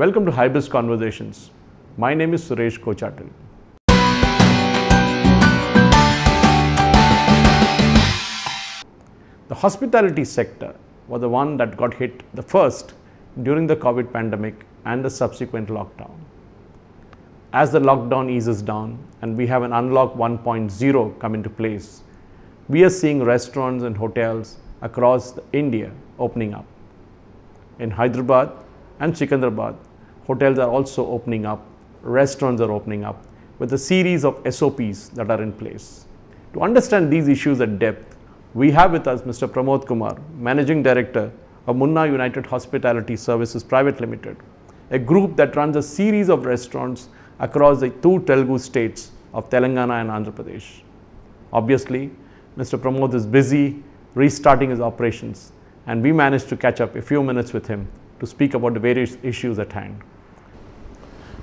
Welcome to Hybris Conversations. My name is Suresh Kochatil. The hospitality sector was the one that got hit the first during the COVID pandemic and the subsequent lockdown. As the lockdown eases down and we have an unlock 1.0 come into place, we are seeing restaurants and hotels across India opening up. In Hyderabad and Chikandrabad hotels are also opening up, restaurants are opening up with a series of SOPs that are in place. To understand these issues at depth, we have with us Mr. Pramod Kumar, Managing Director of Munna United Hospitality Services Private Limited, a group that runs a series of restaurants across the two Telugu states of Telangana and Andhra Pradesh. Obviously, Mr. Pramod is busy restarting his operations and we managed to catch up a few minutes with him to speak about the various issues at hand.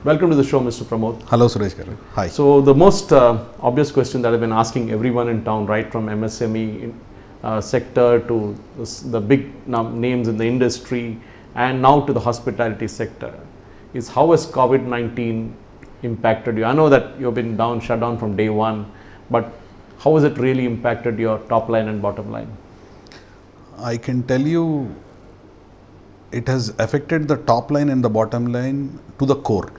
Welcome to the show, Mr. Pramod. Hello, Suresh Karan. Hi. So, the most uh, obvious question that I've been asking everyone in town, right from MSME uh, sector to the big names in the industry and now to the hospitality sector, is how has COVID 19 impacted you? I know that you've been down, shut down from day one, but how has it really impacted your top line and bottom line? I can tell you it has affected the top line and the bottom line to the core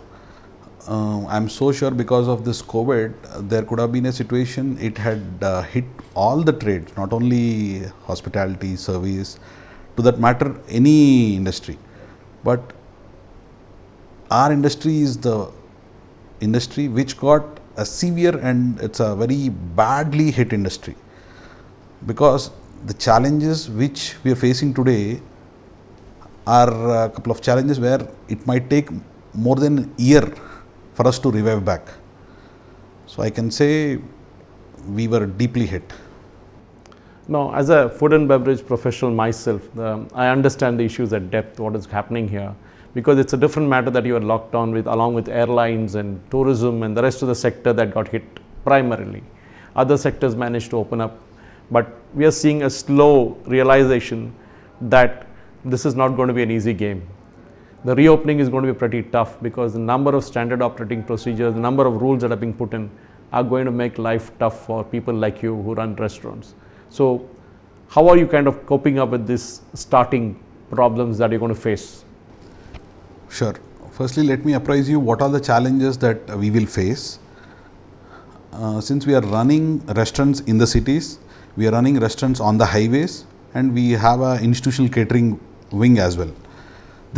um, I'm so sure because of this COVID, there could have been a situation it had uh, hit all the trades, not only hospitality, service, to that matter, any industry. But our industry is the industry which got a severe and it's a very badly hit industry because the challenges which we are facing today are a couple of challenges where it might take more than a year for us to revive back. So I can say we were deeply hit. Now, as a food and beverage professional myself, um, I understand the issues at depth, what is happening here, because it's a different matter that you are locked down with, along with airlines and tourism and the rest of the sector that got hit primarily. Other sectors managed to open up, but we are seeing a slow realization that this is not going to be an easy game the reopening is going to be pretty tough because the number of standard operating procedures, the number of rules that are being put in are going to make life tough for people like you who run restaurants. So how are you kind of coping up with these starting problems that you're going to face? Sure. Firstly, let me apprise you what are the challenges that we will face. Uh, since we are running restaurants in the cities, we are running restaurants on the highways and we have an institutional catering wing as well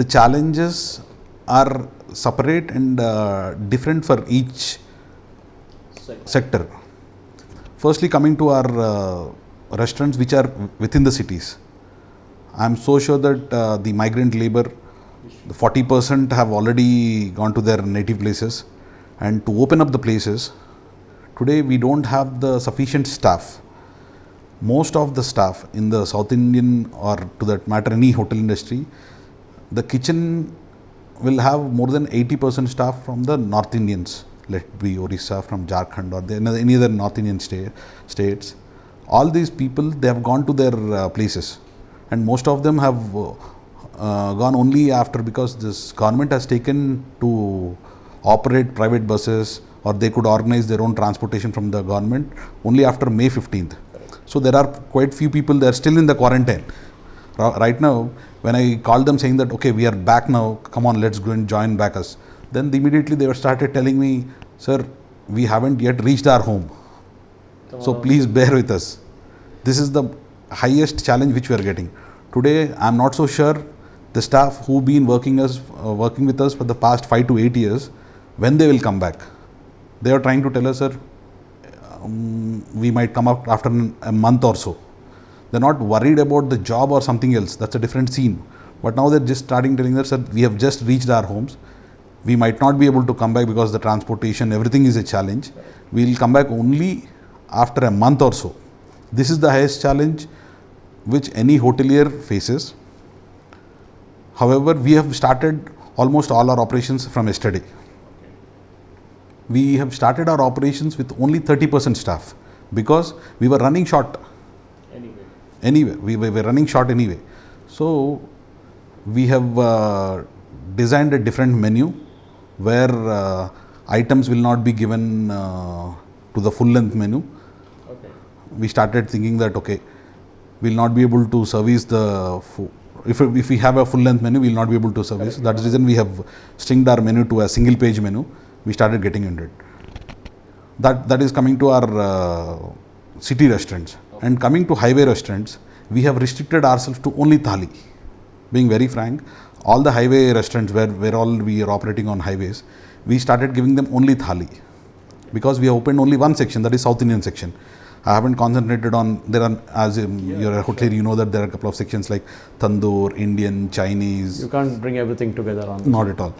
the challenges are separate and uh, different for each sector. sector. Firstly, coming to our uh, restaurants which are within the cities, I am so sure that uh, the migrant labor, the 40% have already gone to their native places, and to open up the places, today we don't have the sufficient staff. Most of the staff in the South Indian or to that matter any hotel industry the kitchen will have more than 80% staff from the North Indians, let it be Orissa, from Jharkhand or the, any other North Indian state, states. All these people, they have gone to their uh, places and most of them have uh, uh, gone only after because this government has taken to operate private buses or they could organize their own transportation from the government only after May 15th. So there are quite few people, they are still in the quarantine. Right now, when I called them saying that, okay, we are back now, come on, let's go and join back us, then immediately they started telling me, sir, we haven't yet reached our home. Tomorrow. So please bear with us. This is the highest challenge which we are getting. Today, I'm not so sure the staff who've been working us, uh, working with us for the past five to eight years, when they will come back. They are trying to tell us, sir, um, we might come up after a month or so they're not worried about the job or something else. That's a different scene. But now they're just starting telling us that we have just reached our homes. We might not be able to come back because the transportation, everything is a challenge. We'll come back only after a month or so. This is the highest challenge which any hotelier faces. However, we have started almost all our operations from yesterday. We have started our operations with only 30% staff because we were running short anyway. We were running short anyway. So we have uh, designed a different menu where uh, items will not be given uh, to the full length menu. Okay. We started thinking that okay, we'll not be able to service the if, if we have a full length menu, we'll not be able to service. That's the reason we have stringed our menu to a single page menu. We started getting into it. That that is coming to our uh, city restaurants. And coming to highway restaurants, we have restricted ourselves to only thali. Being very frank, all the highway restaurants where, where all we are operating on highways, we started giving them only thali because we have opened only one section that is South Indian section. I haven't concentrated on there are as in yeah, your hotel you know that there are a couple of sections like tandoor, Indian, Chinese. You can't bring everything together on. Not at all.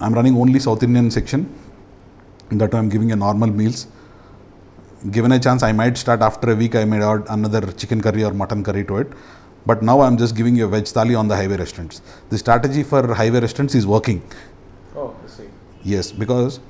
I'm running only South Indian section. That I'm giving a normal meals given a chance, I might start after a week, I may add another chicken curry or mutton curry to it. But now I'm just giving you a veg thali on the highway restaurants. The strategy for highway restaurants is working. Oh, I see. Yes, because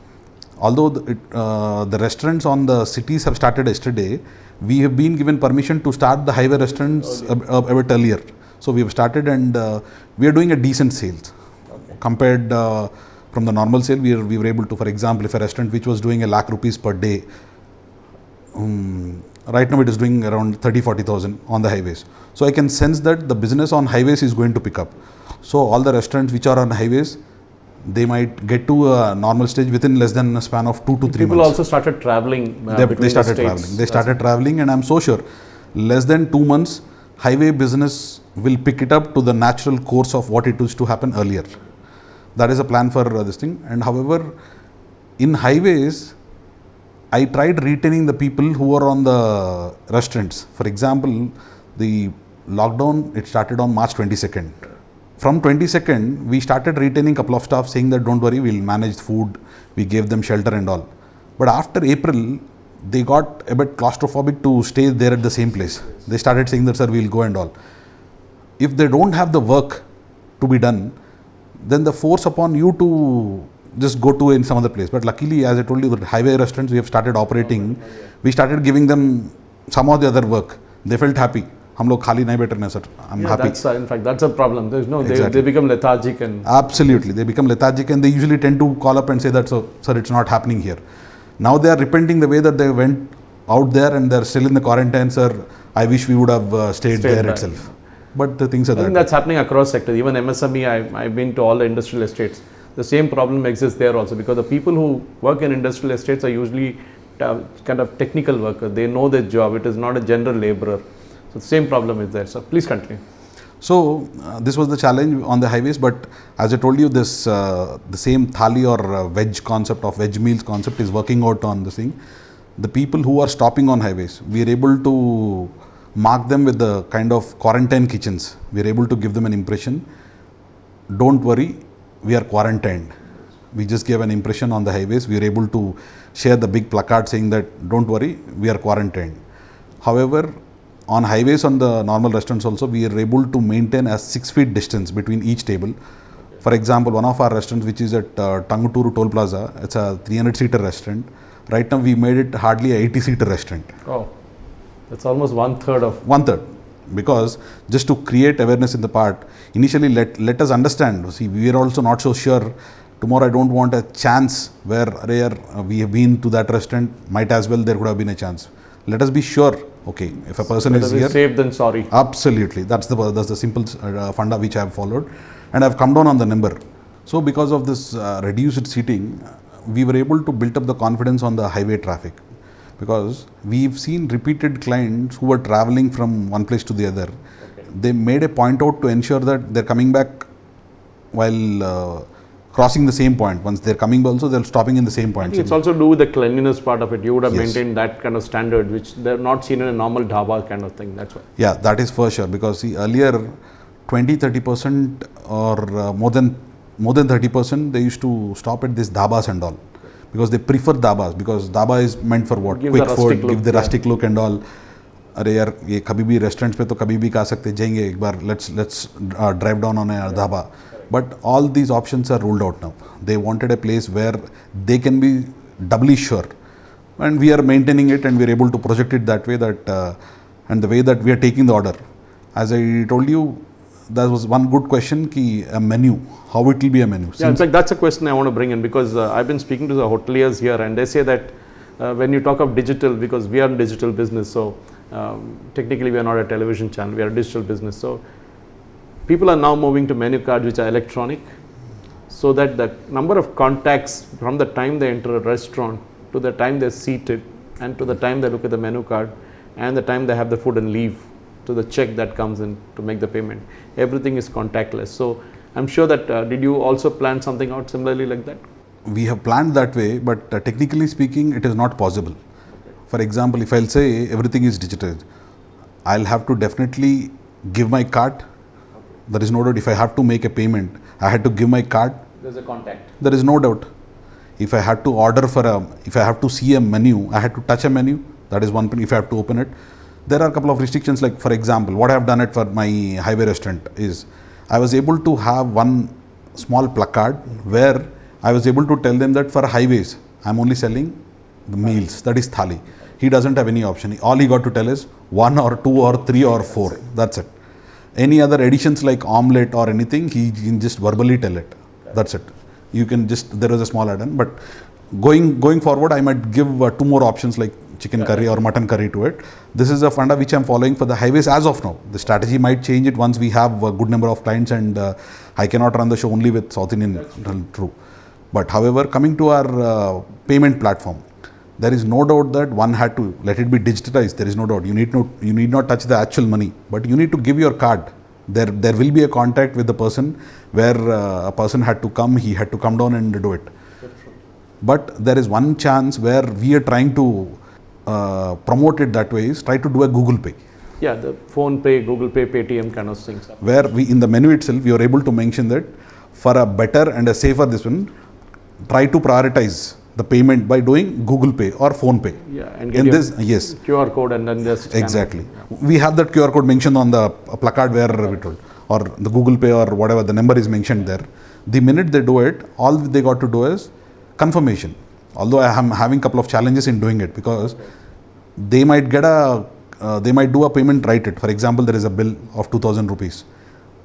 although the, it, uh, the, restaurants on the cities have started yesterday, we have been given permission to start the highway restaurants a, a, a bit earlier. So we have started and uh, we are doing a decent sales okay. compared uh, from the normal sale. We, are, we were able to, for example, if a restaurant which was doing a lakh rupees per day um, right now it is doing around 30 40000 on the highways so i can sense that the business on highways is going to pick up so all the restaurants which are on highways they might get to a normal stage within less than a span of 2 to 3 people months people also started traveling uh, they, they, started the traveling they started traveling and i'm so sure less than 2 months highway business will pick it up to the natural course of what it used to happen earlier that is a plan for uh, this thing and however in highways I tried retaining the people who were on the restaurants. For example, the lockdown, it started on March 22nd. From 22nd, we started retaining a couple of staff saying that don't worry, we'll manage food, we gave them shelter and all. But after April, they got a bit claustrophobic to stay there at the same place. They started saying that, sir, we'll go and all. If they don't have the work to be done, then the force upon you to just go to in some other place. But luckily, as I told you, the highway restaurants we have started operating. We started giving them some of the other work. They felt happy. हम लोग खाली नहीं बैठ uh, in sir that's a problem. That's in fact that's a problem there is no They they become lethargic and absolutely and become lethargic and they usually tend to call up and say that so sir it's not happening here now they are repenting the are out there and they're still in the quarantine, sir. I wish we would have uh, stayed, stayed, there back. itself. But the things are I that. think that's happening across sectors. Even MSME, I, I've been to all the industrial estates the same problem exists there also because the people who work in industrial estates are usually uh, kind of technical workers. They know their job. It is not a general laborer. So, the same problem is there. So, please continue. So, uh, this was the challenge on the highways, but as I told you, this uh, the same thali or uh, veg concept of veg meals concept is working out on the thing. The people who are stopping on highways, we are able to mark them with the kind of quarantine kitchens. We are able to give them an impression. Don't worry, we are quarantined. We just gave an impression on the highways. We were able to share the big placard saying that don't worry, we are quarantined. However, on highways on the normal restaurants also, we are able to maintain a six feet distance between each table. For example, one of our restaurants which is at uh, Tanguturu Toll Plaza, it's a 300 seater restaurant. Right now we made it hardly a 80 seater restaurant. Oh, that's almost one third of. One third because just to create awareness in the part initially let let us understand see we are also not so sure tomorrow i don't want a chance where rare uh, we have been to that restaurant might as well there could have been a chance let us be sure okay if a person Better is here safe than sorry absolutely that's the that's the simple uh, funda which i have followed and i've come down on the number so because of this uh, reduced seating we were able to build up the confidence on the highway traffic because we've seen repeated clients who were traveling from one place to the other. Okay. They made a point out to ensure that they're coming back while uh, crossing the same point. Once they're coming also, they're stopping in the same point. it's also do with the cleanliness part of it. You would have yes. maintained that kind of standard, which they're not seen in a normal dhaba kind of thing. That's why. Yeah, that is for sure. Because see, earlier, 20, 30 percent or uh, more than more than 30 percent, they used to stop at this dhabas and all because they prefer dabas because daba is meant for what give quick food give the rustic look and all अरे यार ये कभी भी restaurant पे तो कभी भी खा सकते जाएंगे एक बार let's let's drive down on a dhaba but all these options are ruled out now they wanted a place where they can be doubly sure. And we are maintaining it and we are able to project it that way that uh, and the way that we are taking the order. As I told you, there was one good question ki a menu how it will be a menu yeah in fact that's a question i want to bring in because uh, i've been speaking to the hoteliers here and they say that uh, when you talk of digital because we are in digital business so um, technically we are not a television channel we are a digital business so people are now moving to menu cards which are electronic so that the number of contacts from the time they enter a restaurant to the time they're seated and to the time they look at the menu card and the time they have the food and leave to the check that comes in to make the payment. Everything is contactless. So I'm sure that uh, did you also plan something out similarly like that? We have planned that way, but uh, technically speaking, it is not possible. For example, if I'll say everything is digital, I'll have to definitely give my card. There is no doubt if I have to make a payment, I had to give my card. There's a contact. There is no doubt. If I had to order for a, if I have to see a menu, I had to touch a menu. That is one thing. If I have to open it, there are a couple of restrictions like for example, what I have done it for my highway restaurant is I was able to have one small placard where I was able to tell them that for highways, I'm only selling the meals, that is thali. He doesn't have any option. All he got to tell is one or two or three or four. That's it. Any other additions like omelette or anything, he can just verbally tell it. That's it. You can just, there was a small add-on, but going going forward, I might give uh, two more options like chicken curry or mutton curry to it. This is a funda which I'm following for the highways as of now. The strategy might change it once we have a good number of clients and uh, I cannot run the show only with South Indian true. But however, coming to our uh, payment platform, there is no doubt that one had to let it be digitized. There is no doubt. You need no, you need not touch the actual money, but you need to give your card there there will be a contact with the person where uh, a person had to come he had to come down and do it but there is one chance where we are trying to uh, promote it that way is try to do a Google Pay. Yeah, the phone pay, Google Pay, Paytm kind of things. Where we in the menu itself, you are able to mention that for a better and a safer this one, try to prioritize the payment by doing Google Pay or Phone Pay. Yeah, and get in this, yes. QR code and then just Exactly. Yeah. We have that QR code mentioned on the placard where right. we told, or the Google Pay or whatever the number is mentioned there. The minute they do it, all they got to do is confirmation. Although I am having a couple of challenges in doing it because they might get a, uh, they might do a payment right it. For example, there is a bill of 2000 rupees.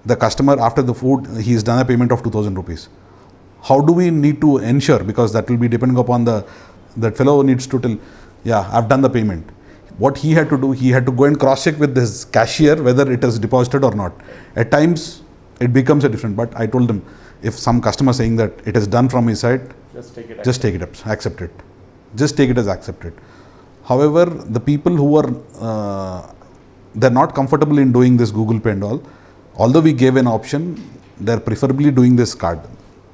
The customer after the food, he has done a payment of 2000 rupees. How do we need to ensure because that will be depending upon the, that fellow needs to tell, yeah, I've done the payment what he had to do, he had to go and cross check with his cashier whether it is deposited or not. At times, it becomes a different, but I told them if some customer saying that it is done from his side, just take it. Just take it up. Accept it. Just take it as accepted. However, the people who are uh, they're not comfortable in doing this Google Pay and all, although we gave an option, they're preferably doing this card.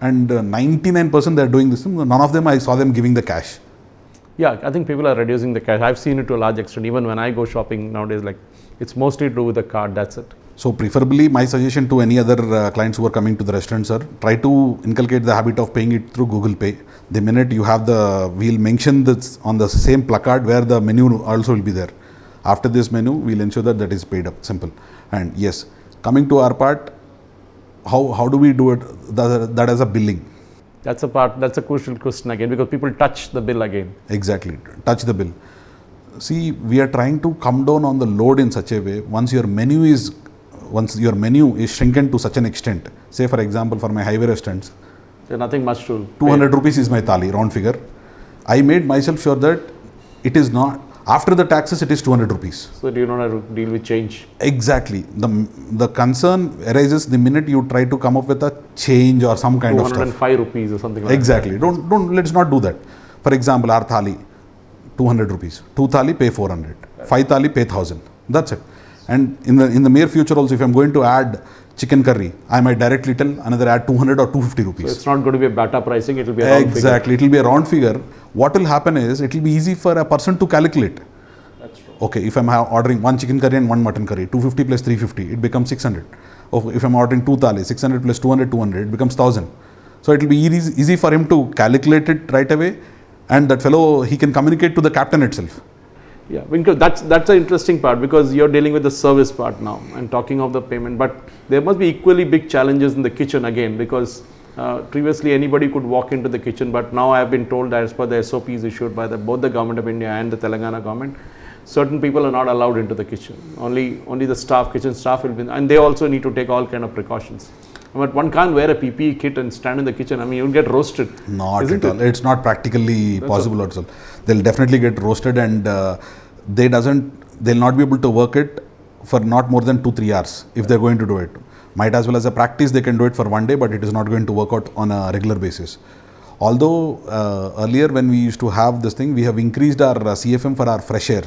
And 99% uh, they're doing this. None of them I saw them giving the cash. Yeah, I think people are reducing the cash. I've seen it to a large extent. Even when I go shopping nowadays, like it's mostly to do with the card. That's it. So preferably my suggestion to any other uh, clients who are coming to the restaurants are try to inculcate the habit of paying it through Google Pay. The minute you have the, we'll mention this on the same placard where the menu also will be there. After this menu, we'll ensure that that is paid up, simple. And yes, coming to our part, how, how do we do it that, that as a billing? That's a part, that's a crucial question again because people touch the bill again. Exactly, touch the bill. See, we are trying to come down on the load in such a way, once your menu is once your menu is shrunken to such an extent, say for example for my highway restaurants, There's nothing much to 200 pay. rupees is my thali, round figure. I made myself sure that it is not, after the taxes it is 200 rupees. So you don't have to deal with change. Exactly. The, the concern arises the minute you try to come up with a change or some kind of stuff. 205 rupees or something like exactly. that. Exactly. Don't, don't, let's not do that. For example, our thali, 200 rupees. Two thali, pay 400. Five thali, pay 1000. That's it. And in the in the near future also, if I'm going to add chicken curry, I might directly tell another add 200 or 250 rupees. So it's not going to be a beta pricing, it will be a Exactly, it will be a round figure. What will happen is, it will be easy for a person to calculate. That's true. Okay, if I'm ordering one chicken curry and one mutton curry, 250 plus 350, it becomes 600. Okay, if I'm ordering two thali, 600 plus 200, 200, it becomes 1000. So it will be easy for him to calculate it right away and that fellow, he can communicate to the captain itself. Yeah, because that's that's an interesting part because you're dealing with the service part now and talking of the payment, but there must be equally big challenges in the kitchen again because uh, previously anybody could walk into the kitchen, but now I have been told that as per the SOPs issued by the, both the government of India and the Telangana government, certain people are not allowed into the kitchen. Only only the staff, kitchen staff will be, and they also need to take all kind of precautions. But one can't wear a PPE kit and stand in the kitchen. I mean, you'll get roasted. Not at it? all. It's not practically That's possible at all. They'll definitely get roasted, and uh, they doesn't. They'll not be able to work it for not more than two three hours if they're going to do it. Might as well as a practice, they can do it for one day, but it is not going to work out on a regular basis. Although uh, earlier when we used to have this thing, we have increased our uh, CFM for our fresh air.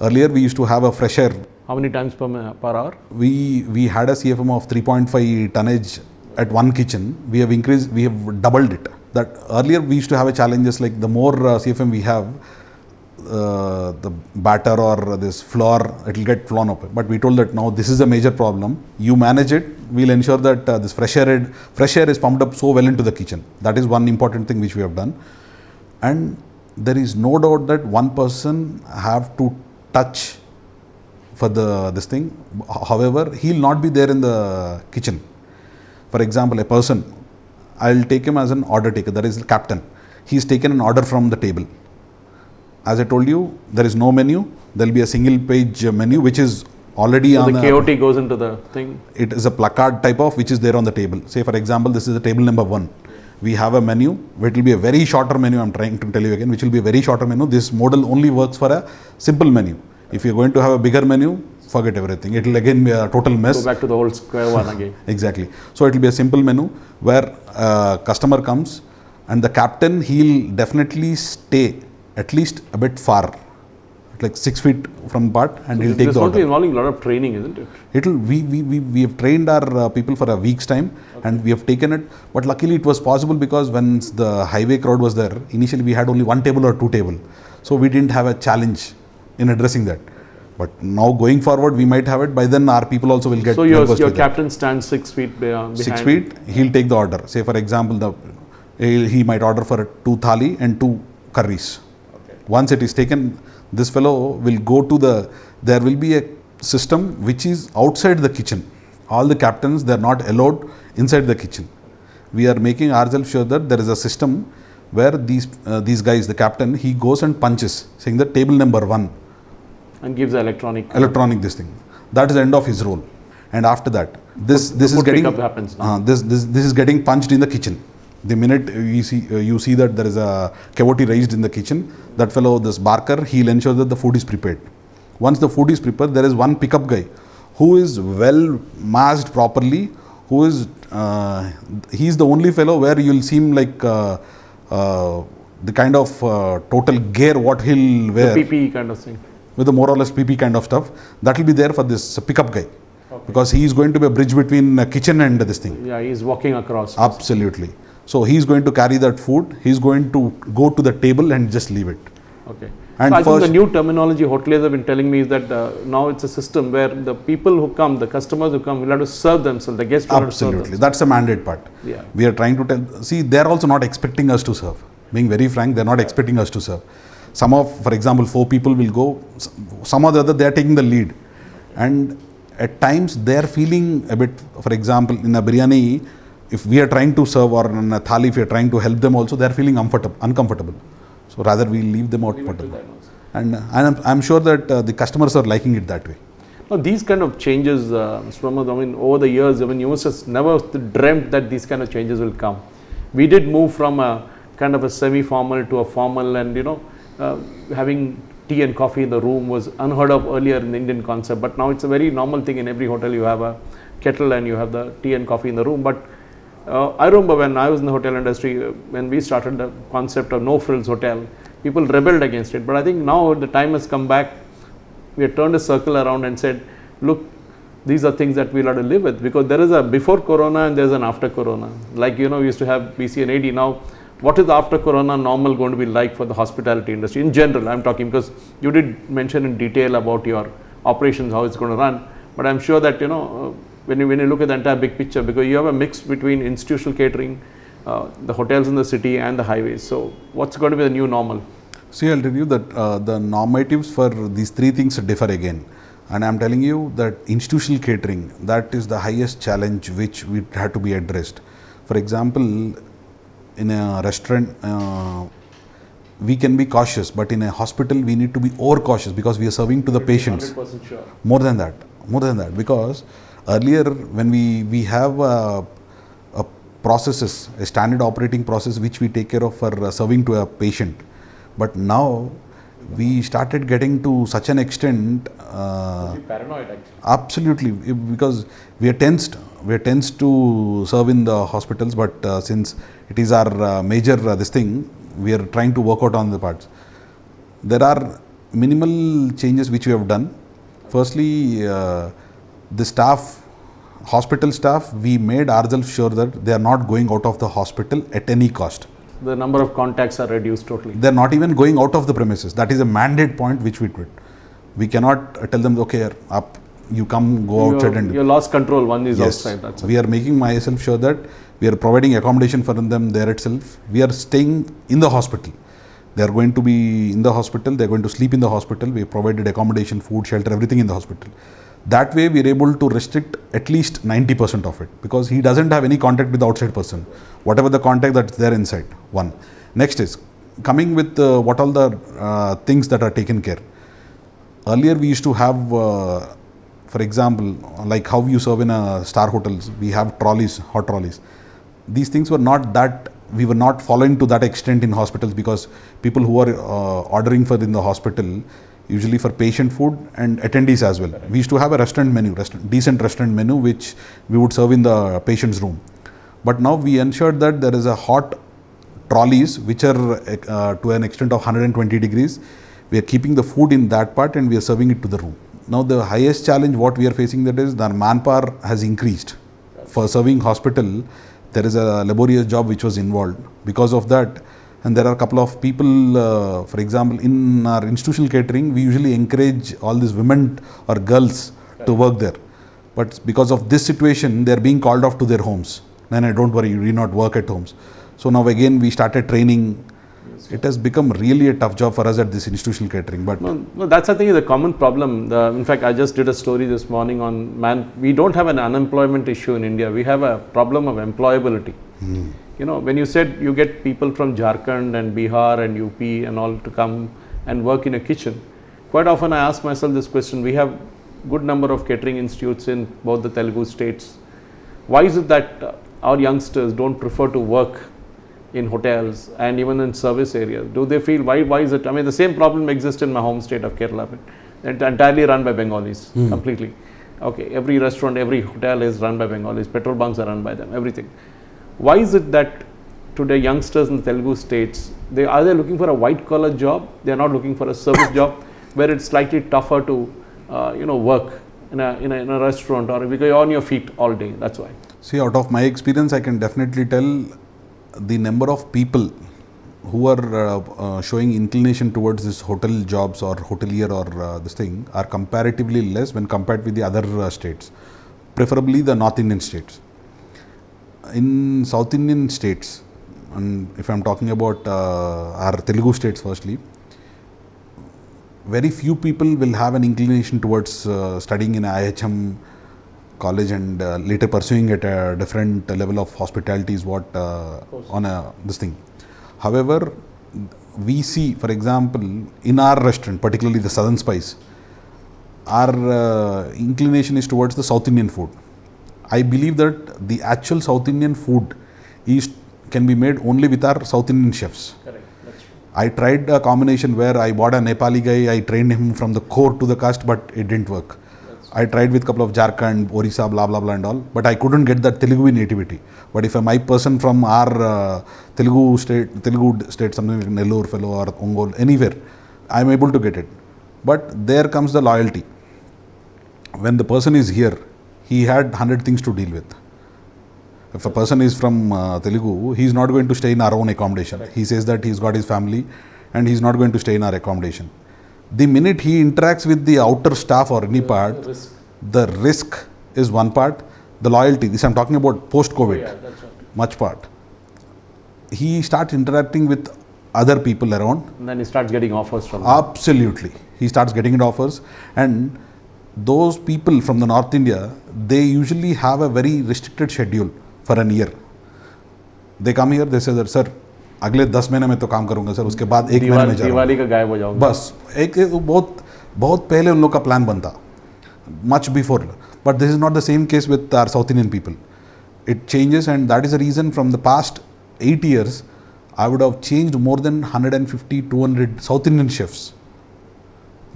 Earlier we used to have a fresh air how many times per, per hour? We, we had a CFM of 3.5 tonnage at one kitchen. We have increased, we have doubled it. That earlier we used to have a challenges like the more uh, CFM we have, uh, the batter or this flour, it will get flown up. But we told that now this is a major problem. You manage it. We'll ensure that uh, this fresh air, fresh air is pumped up so well into the kitchen. That is one important thing which we have done. And there is no doubt that one person have to touch for the this thing. However, he'll not be there in the kitchen. For example, a person, I'll take him as an order taker, that is captain. He's taken an order from the table. As I told you, there is no menu. There'll be a single page menu which is already so on the KOT goes into the thing. It is a placard type of which is there on the table. Say for example, this is the table number one. We have a menu. It will be a very shorter menu. I'm trying to tell you again, which will be a very shorter menu. This model only works for a simple menu. If you're going to have a bigger menu, forget everything. It will again be a total mess. Go back to the old square one again. exactly. So it will be a simple menu where uh, customer comes and the captain, he'll definitely stay at least a bit far like six feet from part and so he'll take the order. This involving a lot of training, isn't it? It'll we we we, we have trained our uh, people for a week's time okay. and we have taken it. But luckily it was possible because when the highway crowd was there, initially we had only one table or two table, so we didn't have a challenge in addressing that. But now going forward, we might have it. By then, our people also will get. So your, your captain that. stands six feet uh, behind. Six feet. He'll take the order. Say for example, the he might order for two thali and two curries. Okay. Once it is taken, this fellow will go to the. There will be a system which is outside the kitchen. All the captains they are not allowed inside the kitchen. We are making ourselves sure that there is a system where these uh, these guys, the captain, he goes and punches, saying the table number one and gives electronic electronic this thing. That is the end of his role. And after that, this this is getting happens uh, this this this is getting punched in the kitchen. The minute you see uh, you see that there is a cavity raised in the kitchen, that fellow this Barker he'll ensure that the food is prepared. Once the food is prepared, there is one pickup guy who is well masked properly. Who is uh, is the only fellow where you'll seem like. Uh, uh, the kind of uh, total gear what he'll wear. The PP kind of thing with the more or less PP kind of stuff. That will be there for this pickup guy. Okay. Because he is going to be a bridge between a kitchen and this thing. Yeah, he is walking across. Absolutely. So he is going to carry that food. He is going to go to the table and just leave it. Okay. And so I think the new terminology hoteliers have been telling me is that uh, now it's a system where the people who come, the customers who come, will have to serve themselves. The guests will Absolutely, that's the mandate part. Yeah. We are trying to tell. See, they are also not expecting us to serve. Being very frank, they are not expecting us to serve. Some of, for example, four people will go, some or the other they are taking the lead. And at times they are feeling a bit, for example, in a biryani, if we are trying to serve or in a thali, if we are trying to help them also, they are feeling uncomfortable. So rather we leave them out. and I'm, I'm, sure that uh, the customers are liking it that way. Now these kind of changes, uh, Mr. Ramad, I mean, over the years, I mean, you must have never dreamt that these kind of changes will come. We did move from a kind of a semi-formal to a formal and, you know, uh, having tea and coffee in the room was unheard of earlier in the Indian concept, but now it's a very normal thing in every hotel. You have a kettle and you have the tea and coffee in the room. But uh, I remember when I was in the hotel industry, uh, when we started the concept of no frills hotel, people rebelled against it. But I think now the time has come back. We have turned a circle around and said, look, these are things that we'll have to live with because there is a before corona and there's an after corona. Like, you know, we used to have BC and AD now what is after corona normal going to be like for the hospitality industry in general i'm talking because you did mention in detail about your operations how it's going to run but i'm sure that you know uh, when you when you look at the entire big picture because you have a mix between institutional catering uh, the hotels in the city and the highways so what's going to be the new normal see i'll tell you that uh, the normatives for these three things differ again and i'm telling you that institutional catering that is the highest challenge which we had to be addressed for example in a restaurant uh, we can be cautious but in a hospital we need to be over cautious because we are serving to the patients sure. more than that more than that because earlier when we we have a, uh, a processes a standard operating process which we take care of for uh, serving to a patient but now we started getting to such an extent uh, paranoid actually. absolutely because we are tensed we tends to serve in the hospitals, but uh, since it is our uh, major uh, this thing, we are trying to work out on the parts. There are minimal changes which we have done. Firstly, uh, the staff, hospital staff, we made ourselves sure that they are not going out of the hospital at any cost. The number of contacts are reduced totally. They are not even going out of the premises. That is a mandate point which we did. We cannot uh, tell them, okay, up you come go you're, outside and you lost control one is yes, outside that's we are making myself sure that we are providing accommodation for them there itself we are staying in the hospital they are going to be in the hospital they are going to sleep in the hospital we provided accommodation food shelter everything in the hospital that way we are able to restrict at least 90% of it because he doesn't have any contact with the outside person whatever the contact that's there inside one next is coming with uh, what all the uh, things that are taken care earlier we used to have uh, for example, like how you serve in a star hotels, we have trolleys, hot trolleys. These things were not that we were not following to that extent in hospitals because people who are uh, ordering for in the hospital usually for patient food and attendees as well. Correct. We used to have a restaurant menu, restaurant, decent restaurant menu which we would serve in the patient's room. But now we ensured that there is a hot trolleys which are uh, to an extent of 120 degrees. We are keeping the food in that part and we are serving it to the room. Now the highest challenge what we are facing that is our manpower has increased. For serving hospital, there is a laborious job which was involved. Because of that, and there are a couple of people, uh, for example, in our institutional catering, we usually encourage all these women or girls right. to work there. But because of this situation, they are being called off to their homes. Then, don't worry, you do not work at homes. So now again, we started training it has become really a tough job for us at this institutional catering. But no, no that's I think the common problem. The, in fact, I just did a story this morning on man. We don't have an unemployment issue in India. We have a problem of employability. Hmm. You know, when you said you get people from Jharkhand and Bihar and UP and all to come and work in a kitchen, quite often I ask myself this question. We have good number of catering institutes in both the Telugu states. Why is it that our youngsters don't prefer to work in hotels and even in service areas? Do they feel why why is it? I mean, the same problem exists in my home state of Kerala. It's entirely run by Bengalis mm. completely. Okay, every restaurant, every hotel is run by Bengalis. Petrol bunks are run by them. Everything. Why is it that today youngsters in the Telugu states they are they looking for a white collar job? They are not looking for a service job where it's slightly tougher to uh, you know work in a, in a, in a restaurant or because you're on your feet all day. That's why. See, out of my experience, I can definitely tell the number of people who are uh, uh, showing inclination towards this hotel jobs or hotelier or uh, this thing are comparatively less when compared with the other states, preferably the North Indian states. In South Indian states, and if I'm talking about our Telugu states firstly, very few people will have an inclination towards uh, studying in IHM college and uh, later pursuing at a different level of hospitality is what uh, on a, uh, this thing. However, we see, for example, in our restaurant, particularly the Southern Spice, our uh, inclination is towards the South Indian food. I believe that the actual South Indian food is can be made only with our South Indian chefs. Correct. I tried a combination where I bought a Nepali guy, I trained him from the core to the cast, but it didn't work. I tried with couple of Jharkhand, Orissa, blah, blah, blah and all, but I couldn't get that Telugu nativity. But if a my person from our uh, Telugu state, Telugu state, something like Nellore fellow or Ongol, anywhere, I'm able to get it. But there comes the loyalty. When the person is here, he had 100 things to deal with. If a person is from uh, Telugu, he is not going to stay in our own accommodation. Right. He says that he's got his family and he's not going to stay in our accommodation the minute he interacts with the outer staff or any part, risk. the risk is one part. The loyalty, this I'm talking about post-COVID, yeah, right. much part. He starts interacting with other people around. And then he starts getting offers from Absolutely. Them. He starts getting offers. And those people from the North India, they usually have a very restricted schedule for an year. They come here, they say that, sir, अगले दस महीने में तो काम करूंगा sir उसके बाद एक महीने का गायब हो जाओ बस एक बहुत बहुत पहले उन लोग का प्लान बनता much before but this is not the same case with our South Indian people it changes and that is a reason from the past eight years I would have change more than hundred and fifty two hundred South Indian chefs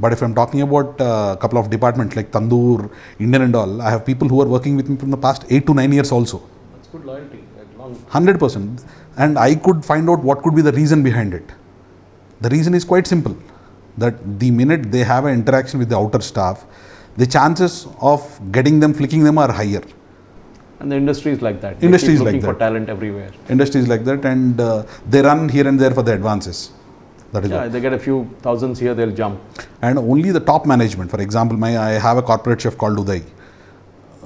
but if am talking about couple of department like tandoor Indian and all I have people who are working with me from the past eight to nine years also hundred percent and I could find out what could be the reason behind it. The reason is quite simple that the minute they have an interaction with the outer staff, the chances of getting them, flicking them are higher. And the industry is like that. industry is like that. for talent everywhere. Industry is like that, and uh, they run here and there for the advances. That is yeah, they get a few thousands here, they'll jump. And only the top management, for example, my I have a corporate chef called Uday,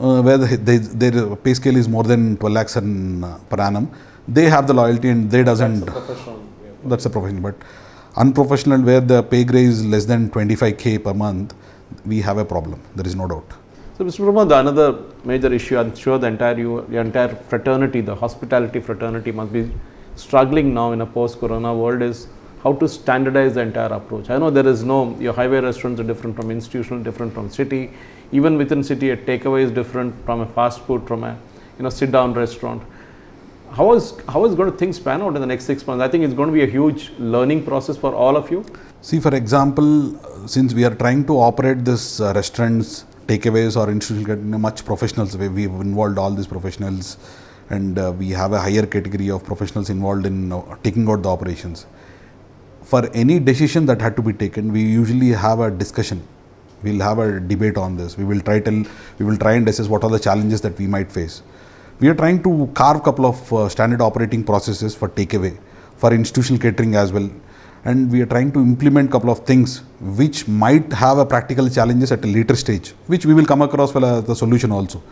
uh, where the, they, their pay scale is more than 12 lakhs uh, per annum they have the loyalty and they doesn't. That's a professional. Yeah. That's a professional. But unprofessional, where the pay grade is less than 25k per month, we have a problem. There is no doubt. So, Mr. Pramod, another major issue, I'm sure the entire you, the entire fraternity, the hospitality fraternity, must be struggling now in a post-corona world is how to standardize the entire approach. I know there is no your highway restaurants are different from institutional, different from city. Even within city, a takeaway is different from a fast food, from a you know sit-down restaurant how is how is going to things pan out in the next six months? I think it's going to be a huge learning process for all of you. See, for example, uh, since we are trying to operate this uh, restaurants takeaways or institutional in a much professionals way, we've involved all these professionals, and uh, we have a higher category of professionals involved in uh, taking out the operations. For any decision that had to be taken, we usually have a discussion. We'll have a debate on this. We will try till we will try and assess what are the challenges that we might face we are trying to carve couple of uh, standard operating processes for takeaway, for institutional catering as well. And we are trying to implement couple of things which might have a practical challenges at a later stage, which we will come across well as uh, the solution also.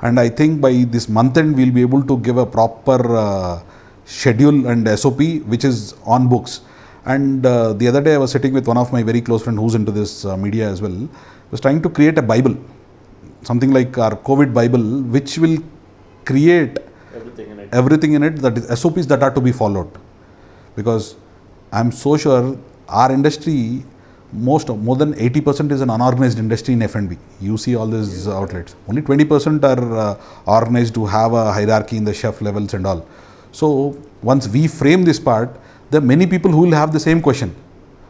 And I think by this month end, we'll be able to give a proper uh, schedule and SOP, which is on books. And uh, the other day, I was sitting with one of my very close friend who's into this uh, media as well. Was trying to create a Bible, something like our COVID Bible, which will create everything in it, everything in it that is SOPs that are to be followed. Because I'm so sure our industry, most more than 80% is an unorganized industry in F&B. You see all these yeah. outlets. Only 20% are uh, organized to have a hierarchy in the chef levels and all. So once we frame this part, there are many people who will have the same question.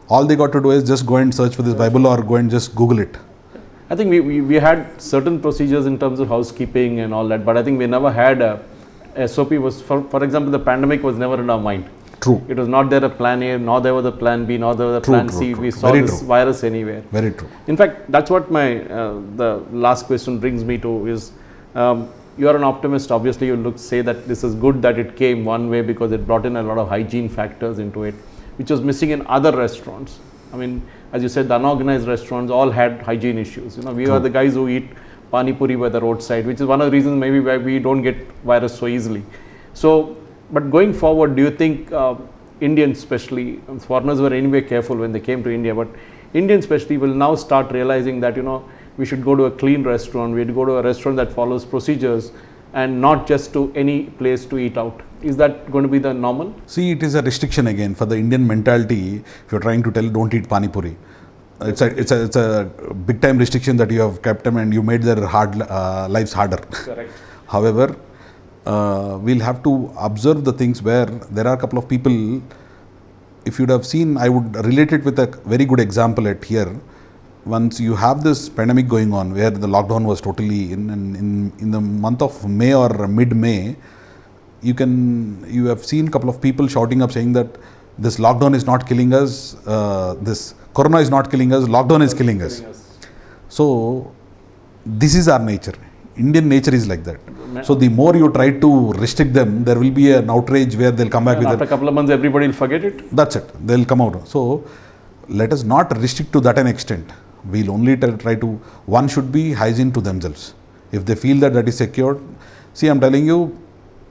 All they got to do is just go and search for this Bible or go and just Google it. I think we, we, we, had certain procedures in terms of housekeeping and all that, but I think we never had a, a SOP was, for, for example, the pandemic was never in our mind. True. It was not there a plan A, nor there was a plan B, nor there was a true, plan true, C. True. we saw Very this virus anywhere. Very true. In fact, that's what my, uh, the last question brings me to is, um, you are an optimist, obviously you look say that this is good that it came one way because it brought in a lot of hygiene factors into it, which was missing in other restaurants. I mean, as you said, the unorganized restaurants all had hygiene issues. You know, we True. are the guys who eat pani puri by the roadside, which is one of the reasons maybe why we don't get virus so easily. So, but going forward, do you think uh, Indians, especially um, foreigners, were anyway careful when they came to India, but Indians, especially, will now start realizing that you know we should go to a clean restaurant, we would go to a restaurant that follows procedures and not just to any place to eat out. Is that going to be the normal? See, it is a restriction again for the Indian mentality. If you're trying to tell, don't eat pani puri. It's a, it's, a, it's a big time restriction that you have kept them and you made their hard uh, lives harder. Correct. However, uh, we'll have to observe the things where there are a couple of people. If you'd have seen, I would relate it with a very good example at here once you have this pandemic going on where the lockdown was totally in, in, in the month of May or mid-May, you can you have seen a couple of people shouting up saying that this lockdown is not killing us, uh, this corona is not killing us, lockdown is killing us. So this is our nature. Indian nature is like that. So the more you try to restrict them, there will be an outrage where they'll come back and with after a couple of months, everybody will forget it. That's it. They'll come out. So let us not restrict to that an extent We'll only try to, one should be hygiene to themselves. If they feel that that is secured, see I'm telling you,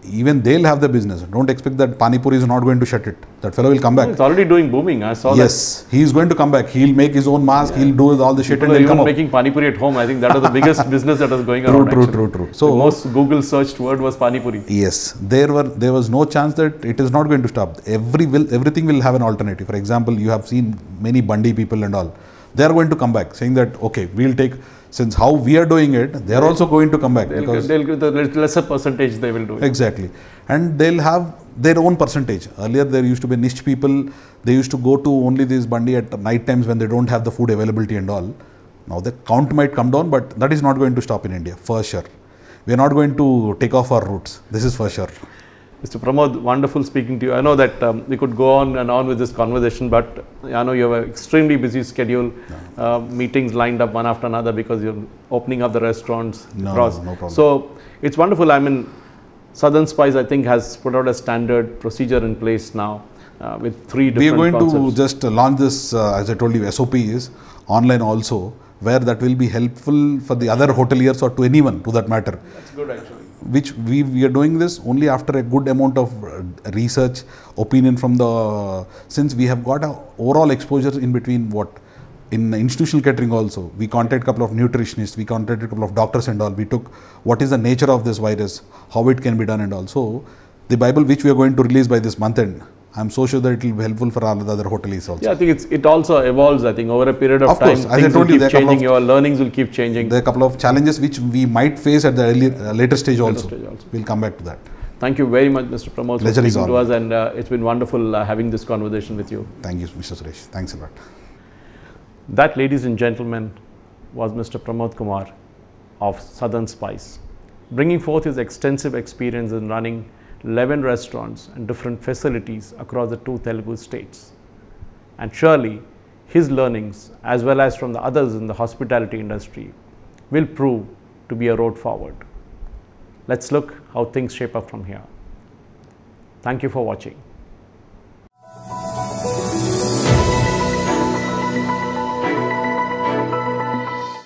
even they'll have the business. Don't expect that Panipuri is not going to shut it. That fellow will come back. It's already doing booming. I saw yes, that. is he's going to come back. He'll make his own mask. Yeah. He'll do all the shit and he'll come making up. making Panipuri at home. I think that was the biggest business that was going true, around. True, true, true, true. So the most Google searched word was Panipuri. Yes, there were there was no chance that it is not going to stop. Every will everything will have an alternative. For example, you have seen many Bundy people and all they are going to come back saying that, okay, we'll take, since how we are doing it, they are also going to come back. They'll, because they'll give the lesser percentage they will do it. Exactly. And they'll have their own percentage. Earlier there used to be niche people, they used to go to only these bandi at night times when they don't have the food availability and all. Now the count might come down, but that is not going to stop in India, for sure. We are not going to take off our roots. This is for sure. Mr. Pramod, wonderful speaking to you. I know that um, we could go on and on with this conversation, but I know you have an extremely busy schedule, no. uh, meetings lined up one after another because you're opening up the restaurants no, across. No, no problem. So it's wonderful. I mean, Southern Spice, I think, has put out a standard procedure in place now uh, with three We are going concepts. to just launch this, uh, as I told you, SOP is online also, where that will be helpful for the other hoteliers or to anyone to that matter. That's good, actually which we, we are doing this only after a good amount of uh, research opinion from the since we have got a overall exposure in between what in institutional catering also we contacted a couple of nutritionists we contacted a couple of doctors and all we took what is the nature of this virus how it can be done and also the bible which we are going to release by this month end I'm so sure that it will be helpful for all the other hoteliers also. Yeah, I think it's, it also evolves. I think over a period of, of time, course, as I told you, changing. Of, your learnings will keep changing. There are a couple of challenges which we might face at the early, uh, later, stage, later also. stage also. We'll come back to that. Thank you very much, Mr. Pramod, for speaking to us, and uh, it's been wonderful uh, having this conversation with you. Thank you, Mr. Suresh. Thanks a lot. That, ladies and gentlemen, was Mr. Pramod Kumar of Southern Spice, bringing forth his extensive experience in running 11 restaurants and different facilities across the two Telugu states. And surely his learnings, as well as from the others in the hospitality industry, will prove to be a road forward. Let's look how things shape up from here. Thank you for watching.